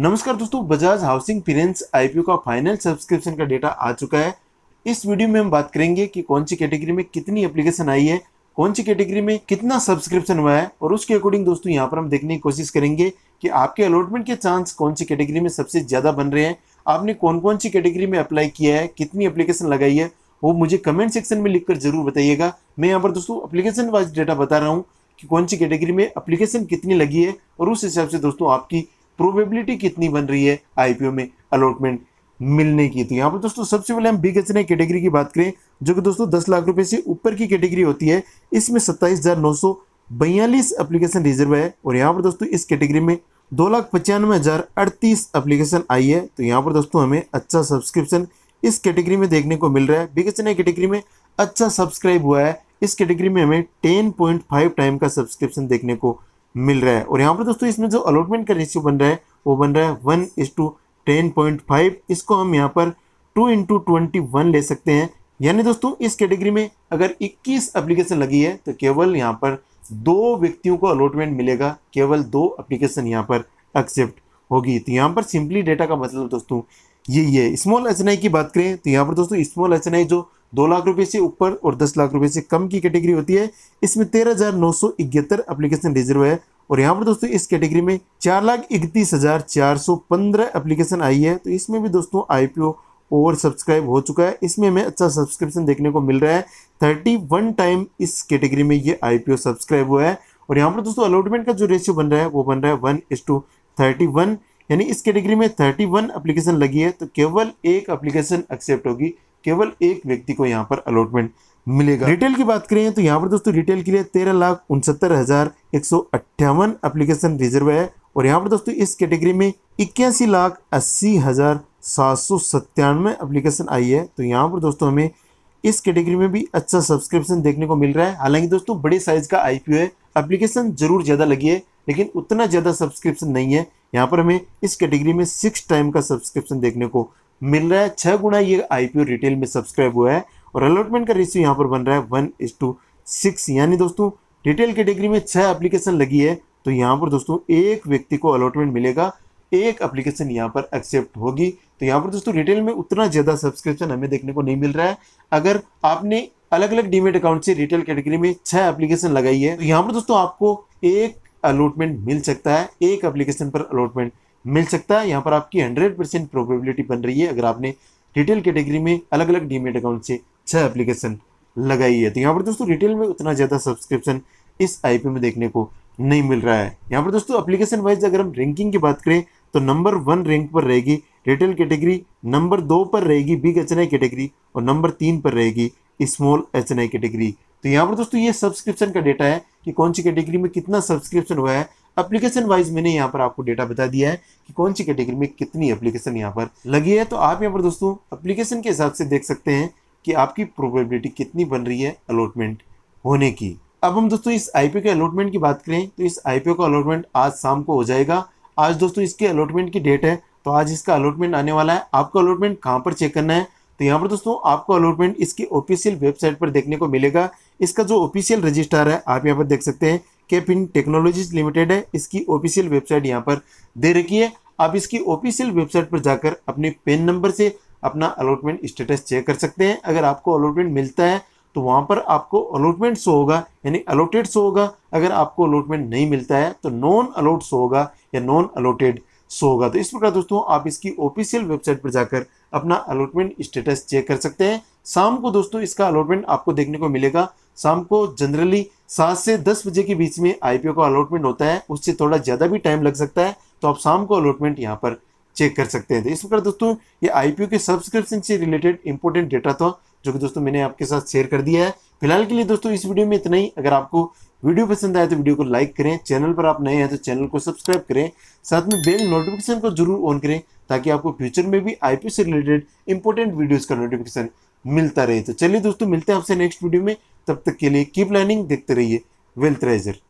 नमस्कार दोस्तों Bajaj housing finance IPO का फाइनल सब्सक्रिप्शन का डेटा आ चुका है इस वीडियो में हम बात करेंगे कि कौन सी कैटेगरी में कितनी एप्लीकेशन आई है कौन सी कैटेगरी में कितना सब्सक्रिप्शन हुआ है और उसके अकॉर्डिंग दोस्तों यहाँ पर हम देखने की कोशिश करेंगे कि आपके अलॉटमेंट के चांस कौन सी कैटेगरी में सबसे ज़्यादा बन रहे हैं आपने कौन कौन सी कैटेगरी में अप्लाई किया है कितनी अप्लीकेशन लगाई है वो मुझे कमेंट सेक्शन में लिखकर जरूर बताइएगा मैं यहाँ पर दोस्तों अप्लीकेशन वाइज डेटा बता रहा हूँ कि कौन सी कैटेगरी में अप्लीकेशन कितनी लगी है और उस हिसाब से दोस्तों आपकी प्रोबेबिलिटी कितनी बन रही है आईपीओ में अलॉटमेंट मिलने की तो यहाँ पर दोस्तों सबसे पहले हम बिग एच कैटेगरी की बात करें जो कि दोस्तों दस लाख रुपए से ऊपर की कैटेगरी होती है इसमें सत्ताईस हज़ार नौ सौ बयालीस अप्लीकेशन रिजर्व है और यहाँ पर दोस्तों इस कैटेगरी में दो लाख पचानवे हज़ार अड़तीस अप्लीकेशन आई है तो यहाँ पर दोस्तों हमें अच्छा सब्सक्रिप्शन इस कैटेगरी में देखने को मिल रहा है बिग एच कैटेगरी में अच्छा सब्सक्राइब हुआ है इस कैटेगरी में हमें टेन टाइम का सब्सक्रिप्शन देखने को मिल रहा है और यहाँ पर दोस्तों इसमें जो अलॉटमेंट का रेशियो बन रहा है वो बन रहा है one is to ten point five इसको हम यहाँ पर टू इंटू ट्वेंटी वन ले सकते हैं यानी दोस्तों इस कैटेगरी में अगर इक्कीस अप्लीकेशन लगी है तो केवल यहाँ पर दो व्यक्तियों को अलॉटमेंट मिलेगा केवल दो अप्लीकेशन यहाँ पर एक्सेप्ट होगी तो यहाँ पर सिंपली डेटा का मतलब दोस्तों यही है स्मॉल एच की बात करें तो यहाँ पर दोस्तों स्मॉल एच जो दो लाख रुपए से ऊपर और दस लाख रुपए से कम की कैटेगरी होती है इसमें तेरह हजार नौ सौ इकहत्तर अप्लीकेशन रिजर्व है और यहाँ पर दोस्तों इस कैटेगरी में चार लाख इकतीस हजार चार सौ पंद्रह अप्लीकेशन आई है तो इसमें भी दोस्तों आईपीओ ओवर सब्सक्राइब हो चुका है इसमें हमें अच्छा सब्सक्रिप्शन देखने को मिल रहा है थर्टी वन टाइम इस कैटेगरी में ये आईपीओ सब्सक्राइब हुआ है और यहाँ पर दोस्तों अलॉटमेंट का जो रेशियो बन रहा है वो बन रहा है वन इस टू थर्टी वन यानी इस कैटेगरी में थर्टी वन अप्लीकेशन लगी है तो केवल एक अप्लीकेशन एक्सेप्ट होगी केवल एक व्यक्ति को यहाँ पर अलॉटमेंट मिलेगा रिटेल की बात करें तो यहाँ पर दोस्तों रिटेल के लिए तेरह लाख उनसत्तर हज़ार एक सौ अट्ठावन अप्लीकेशन रिजर्व है और यहाँ पर दोस्तों इस कैटेगरी में इक्यासी लाख अस्सी हज़ार सात सौ सत्तानवे अप्लीकेशन आई है तो यहाँ पर दोस्तों हमें इस कैटेगरी में भी अच्छा सब्सक्रिप्शन देखने को मिल रहा है हालांकि दोस्तों बड़े साइज का आई है अप्लीकेशन ज़रूर ज़्यादा लगी है लेकिन उतना ज़्यादा सब्सक्रिप्शन नहीं है यहाँ पर हमें इस कैटेगरी में सिक्स टाइम का सब्सक्रिप्शन देखने को मिल रहा है छः गुना ये आई रिटेल में सब्सक्राइब हुआ है और अलॉटमेंट का रेशियो यहाँ पर बन रहा है वन इज टू सिक्स यानी दोस्तों रिटेल कैटेगरी में छः एप्लीकेशन लगी है तो यहाँ पर दोस्तों एक व्यक्ति को अलॉटमेंट मिलेगा एक एप्लीकेशन यहाँ पर एक्सेप्ट होगी तो यहाँ पर दोस्तों रिटेल में उतना ज़्यादा सब्सक्रिप्शन हमें देखने को नहीं मिल रहा है अगर आपने अलग अलग डीमेट अकाउंट से रिटेल कैटेगरी में छः एप्लीकेशन लगाई है तो यहाँ पर दोस्तों आपको एक अलॉटमेंट मिल सकता है एक एप्लीकेशन पर अलॉटमेंट मिल सकता है यहाँ पर आपकी हंड्रेड परसेंट प्रोबेबिलिटी बन रही है अगर आपने रिटेल कैटेगरी में अलग अलग डीमेट अकाउंट से छः एप्लीकेशन लगाई है तो यहाँ पर दोस्तों रिटेल में उतना ज़्यादा सब्सक्रिप्शन इस आई में देखने को नहीं मिल रहा है यहाँ पर दोस्तों अप्लीकेशन वाइज अगर हम रैंकिंग की बात करें तो नंबर वन रैंक पर रहेगी रिटेल कैटेगरी नंबर दो पर रहेगी बिग एच कैटेगरी और नंबर तीन पर रहेगी स्मॉल एच कैटेगरी तो यहाँ पर दोस्तों ये सब्सक्रिप्शन का डेटा है कि कौन सी कैटेगरी में कितना सब्सक्रिप्शन हुआ है एप्लीकेशन वाइज मैंने यहाँ पर आपको डेटा बता दिया है कि कौन सी कैटेगरी में कितनी एप्लीकेशन यहाँ पर लगी है तो आप यहाँ पर दोस्तों एप्लीकेशन के हिसाब से देख सकते हैं कि आपकी प्रोबेबिलिटी कितनी बन रही है अलॉटमेंट होने की अब हम दोस्तों इस आईपीओ के अलॉटमेंट की बात करें तो इस आईपीओ का अलॉटमेंट आज शाम को हो जाएगा आज दोस्तों इसके अलॉटमेंट की डेट है तो आज इसका अलॉटमेंट आने वाला है आपका अलॉटमेंट कहाँ पर चेक करना है तो यहाँ पर दोस्तों आपको अलॉटमेंट इसकी ऑफिशियल वेबसाइट पर देखने को मिलेगा इसका जो ऑफिशियल रजिस्टर है आप यहाँ पर देख सकते हैं केपिन टेक्नोलॉजीज लिमिटेड है इसकी ऑफिशियल वेबसाइट यहाँ पर दे रखी है आप इसकी ऑफिशियल वेबसाइट पर जाकर अपने पेन नंबर से अपना अलॉटमेंट स्टेटस चेक कर सकते हैं अगर आपको अलॉटमेंट मिलता है तो वहाँ पर आपको अलॉटमेंट शो होगा यानी अलॉटेड शो होगा अगर आपको अलॉटमेंट नहीं मिलता है तो नॉन अलॉट शो होगा या नॉन अलॉटेड शो होगा तो इस प्रकार दोस्तों आप इसकी ऑफिशियल वेबसाइट पर जाकर अपना अलॉटमेंट स्टेटस चेक कर सकते हैं शाम को दोस्तों इसका अलॉटमेंट आपको देखने को मिलेगा शाम को जनरली सात से दस बजे के बीच में आईपीओ का अलॉटमेंट होता है उससे थोड़ा ज़्यादा भी टाइम लग सकता है तो आप शाम को अलॉटमेंट यहाँ पर चेक कर सकते हैं तो इस प्रकार दोस्तों ये आईपीओ के सब्सक्रिप्शन से रिलेटेड इंपोर्टेंट डेटा था जो कि दोस्तों मैंने आपके साथ शेयर कर दिया है फिलहाल के लिए दोस्तों इस वीडियो में इतना ही अगर आपको वीडियो पसंद आए तो वीडियो को लाइक करें चैनल पर आप नए हैं तो चैनल को सब्सक्राइब करें साथ में बेल नोटिफिकेशन को जरूर ऑन करें ताकि आपको फ्यूचर में भी आईपीओ से रिलेटेड इंपोर्टेंट वीडियोज़ का नोटिफिकेशन मिलता रहे तो चलिए दोस्तों मिलते हैं आपसे नेक्स्ट वीडियो में तब तक के लिए कीप लर्निंग देखते रहिए वेल्थ राइजर